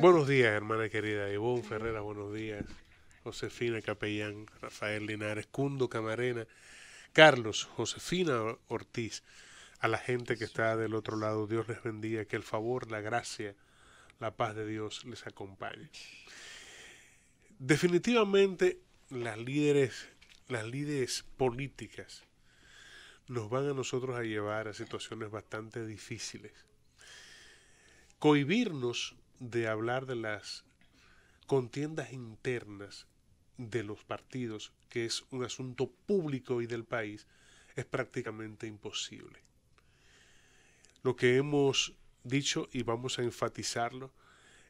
Buenos días, hermana querida. Ivonne Ferrera, buenos días. Josefina Capellán, Rafael Linares, Cundo Camarena, Carlos, Josefina Ortiz. A la gente que está del otro lado, Dios les bendiga, que el favor, la gracia, la paz de Dios les acompañe. Definitivamente las líderes, las líderes políticas nos van a nosotros a llevar a situaciones bastante difíciles. Cohibirnos de hablar de las contiendas internas de los partidos, que es un asunto público y del país, es prácticamente imposible. Lo que hemos dicho y vamos a enfatizarlo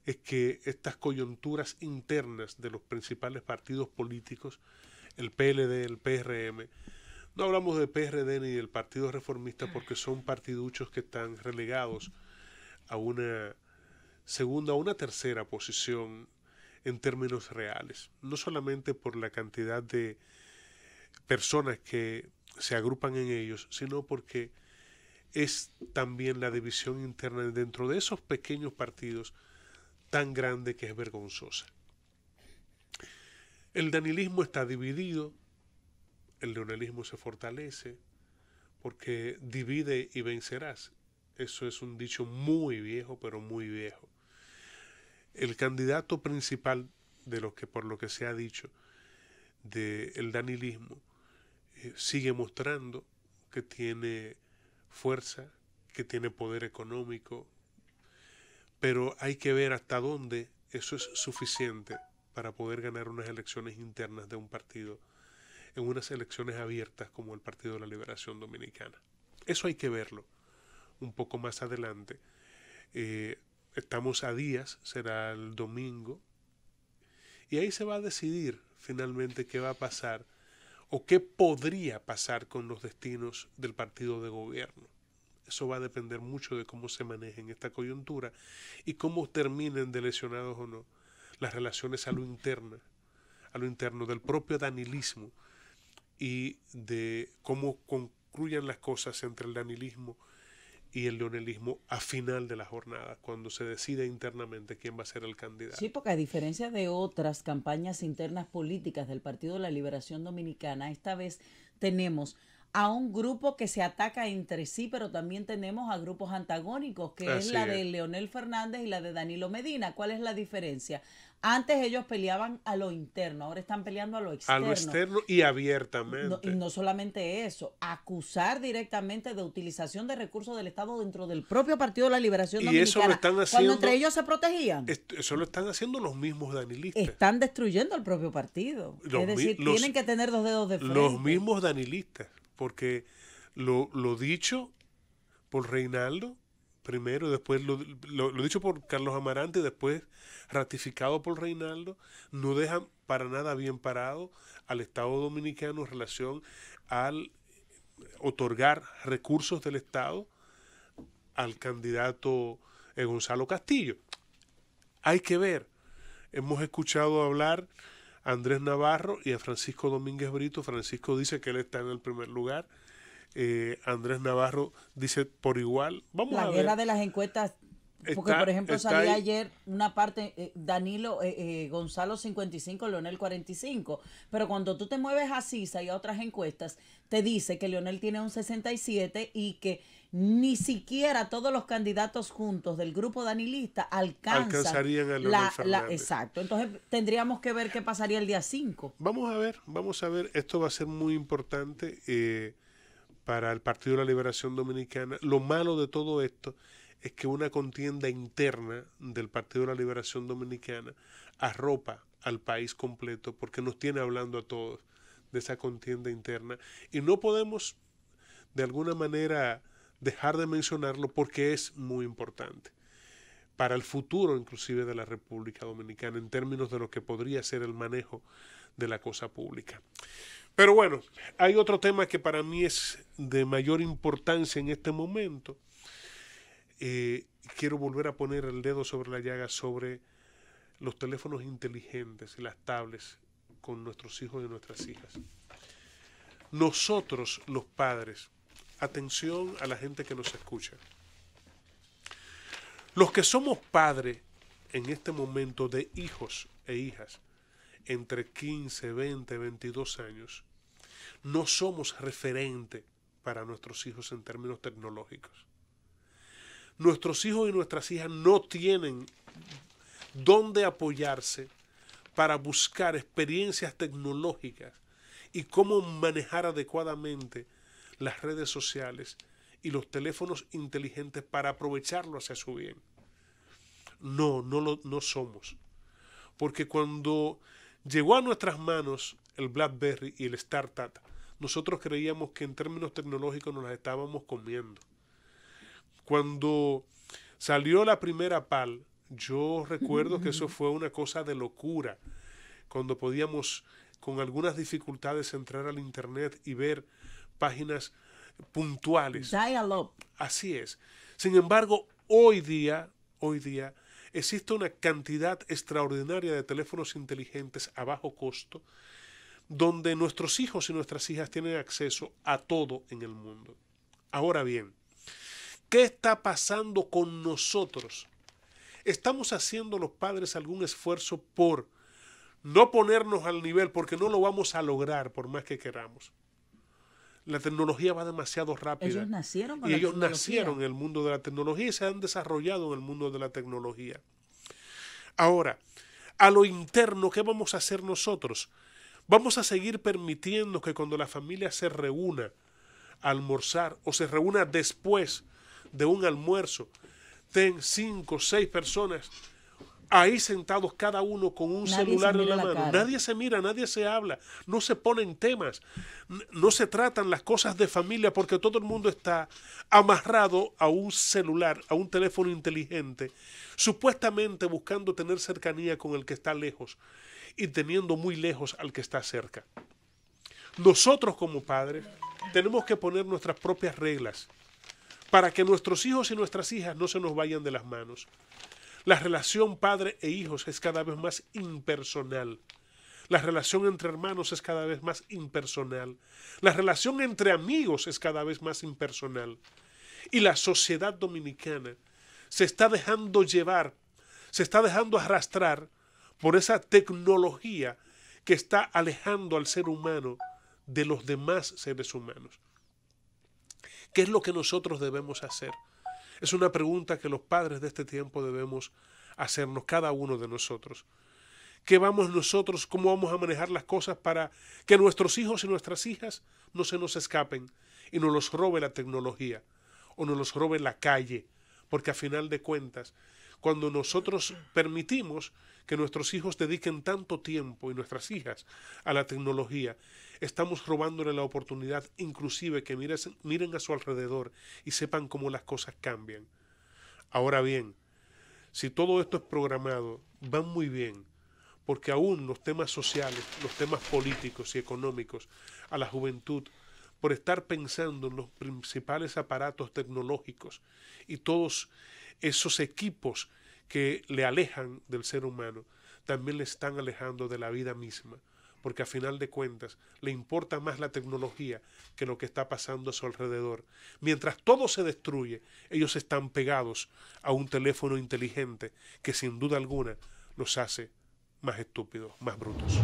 es que estas coyunturas internas de los principales partidos políticos, el PLD, el PRM, no hablamos de PRD ni del Partido Reformista porque son partiduchos que están relegados a una segunda o una tercera posición en términos reales, no solamente por la cantidad de personas que se agrupan en ellos, sino porque es también la división interna dentro de esos pequeños partidos tan grande que es vergonzosa. El danilismo está dividido, el leonelismo se fortalece, porque divide y vencerás. Eso es un dicho muy viejo, pero muy viejo el candidato principal de los que por lo que se ha dicho del danilismo eh, sigue mostrando que tiene fuerza, que tiene poder económico, pero hay que ver hasta dónde eso es suficiente para poder ganar unas elecciones internas de un partido en unas elecciones abiertas como el Partido de la Liberación Dominicana. Eso hay que verlo un poco más adelante. Eh, Estamos a días, será el domingo. Y ahí se va a decidir finalmente qué va a pasar o qué podría pasar con los destinos del partido de gobierno. Eso va a depender mucho de cómo se en esta coyuntura y cómo terminen de lesionados o no las relaciones a lo interna, a lo interno del propio danilismo y de cómo concluyan las cosas entre el danilismo y el leonelismo a final de la jornada, cuando se decide internamente quién va a ser el candidato. Sí, porque a diferencia de otras campañas internas políticas del Partido de la Liberación Dominicana, esta vez tenemos a un grupo que se ataca entre sí, pero también tenemos a grupos antagónicos, que es la de Leonel Fernández y la de Danilo Medina. ¿Cuál es la diferencia? Antes ellos peleaban a lo interno, ahora están peleando a lo externo. A lo externo y abiertamente. y no solamente eso, acusar directamente de utilización de recursos del Estado dentro del propio Partido de la Liberación y Dominicana. Y eso están Cuando entre ellos se protegían. Eso lo están haciendo los mismos danilistas. Están destruyendo el propio partido. es decir, tienen que tener dos dedos de frente. Los mismos danilistas, porque lo, lo dicho por Reinaldo primero, después lo, dicho por Carlos Amarante, después ratificado por Reinaldo, no dejan para nada bien parado al Estado Dominicano en relación al otorgar recursos del Estado al candidato eh, Gonzalo Castillo. Hay que ver, hemos escuchado hablar a Andrés Navarro y a Francisco Domínguez Brito, Francisco dice que él está en el primer lugar, eh, Andrés Navarro dice por igual. Vamos la guerra de las encuestas. Porque, por ejemplo, salía ayer una parte, eh, Danilo, eh, Gonzalo 55, Leonel 45. Pero cuando tú te mueves a CISA y a otras encuestas, te dice que Leonel tiene un 67 y que ni siquiera todos los candidatos juntos del grupo danilista alcanzan alcanzarían Exacto. Entonces tendríamos que ver qué pasaría el día 5. Vamos a ver, vamos a ver. Esto va a ser muy importante. Eh, para el Partido de la Liberación Dominicana. Lo malo de todo esto es que una contienda interna del Partido de la Liberación Dominicana arropa al país completo porque nos tiene hablando a todos de esa contienda interna y no podemos de alguna manera dejar de mencionarlo porque es muy importante para el futuro inclusive de la República Dominicana en términos de lo que podría ser el manejo de la cosa pública. Pero bueno, hay otro tema que para mí es de mayor importancia en este momento. Eh, quiero volver a poner el dedo sobre la llaga sobre los teléfonos inteligentes y las tablets con nuestros hijos y nuestras hijas. Nosotros, los padres, atención a la gente que nos escucha. Los que somos padres en este momento de hijos e hijas entre 15, 20, 22 años, no somos referente para nuestros hijos en términos tecnológicos. Nuestros hijos y nuestras hijas no tienen dónde apoyarse para buscar experiencias tecnológicas y cómo manejar adecuadamente las redes sociales y los teléfonos inteligentes para aprovecharlo hacia su bien. No, no lo no somos. Porque cuando llegó a nuestras manos el BlackBerry y el Startup, nosotros creíamos que en términos tecnológicos nos las estábamos comiendo. Cuando salió la primera PAL, yo recuerdo que eso fue una cosa de locura, cuando podíamos con algunas dificultades entrar al Internet y ver páginas puntuales. Dialogue. Así es. Sin embargo, hoy día, hoy día, existe una cantidad extraordinaria de teléfonos inteligentes a bajo costo donde nuestros hijos y nuestras hijas tienen acceso a todo en el mundo. Ahora bien, ¿qué está pasando con nosotros? ¿Estamos haciendo los padres algún esfuerzo por no ponernos al nivel porque no lo vamos a lograr por más que queramos? La tecnología va demasiado rápido Ellos nacieron y ellos nacieron en el mundo de la tecnología y se han desarrollado en el mundo de la tecnología. Ahora, a lo interno, ¿qué vamos a hacer nosotros? Vamos a seguir permitiendo que cuando la familia se reúna a almorzar o se reúna después de un almuerzo, ten cinco o seis personas ahí sentados cada uno con un celular en la, mano. Nadie se mira, nadie se habla, no se ponen temas, no se tratan las cosas de familia porque todo el mundo está amarrado a un celular, a un teléfono inteligente, supuestamente buscando tener cercanía con el que está lejos y teniendo muy lejos al que está cerca. Nosotros como padres tenemos que poner nuestras propias reglas para que nuestros hijos y nuestras hijas no se nos vayan de las manos. La relación padre e hijos es cada vez más impersonal. La relación entre hermanos es cada vez más impersonal. La relación entre amigos es cada vez más impersonal. Y la sociedad dominicana se está dejando llevar, se está dejando arrastrar por esa tecnología que está alejando al ser humano de los demás seres humanos. ¿Qué es lo que nosotros debemos hacer? Es una pregunta que los padres de este tiempo debemos hacernos cada uno de nosotros. ¿Qué vamos nosotros, cómo vamos a manejar las cosas para que nuestros hijos y nuestras hijas no se nos escapen y no los robe la tecnología o no los robe la calle? Porque a final de cuentas, cuando nosotros permitimos que nuestros hijos dediquen tanto tiempo y nuestras hijas a la tecnología, estamos robándole la oportunidad inclusive que miren, a su alrededor y sepan cómo las cosas cambian. Ahora bien, si todo esto es programado, van muy bien, porque aún los temas sociales, los temas políticos y económicos, a la juventud, por estar pensando en los principales aparatos tecnológicos y todos esos equipos que le alejan del ser humano, también le están alejando de la vida misma, porque a final de cuentas le importa más la tecnología que lo que está pasando a su alrededor. Mientras todo se destruye, ellos están pegados a un teléfono inteligente que sin duda alguna los hace más estúpidos, más brutos.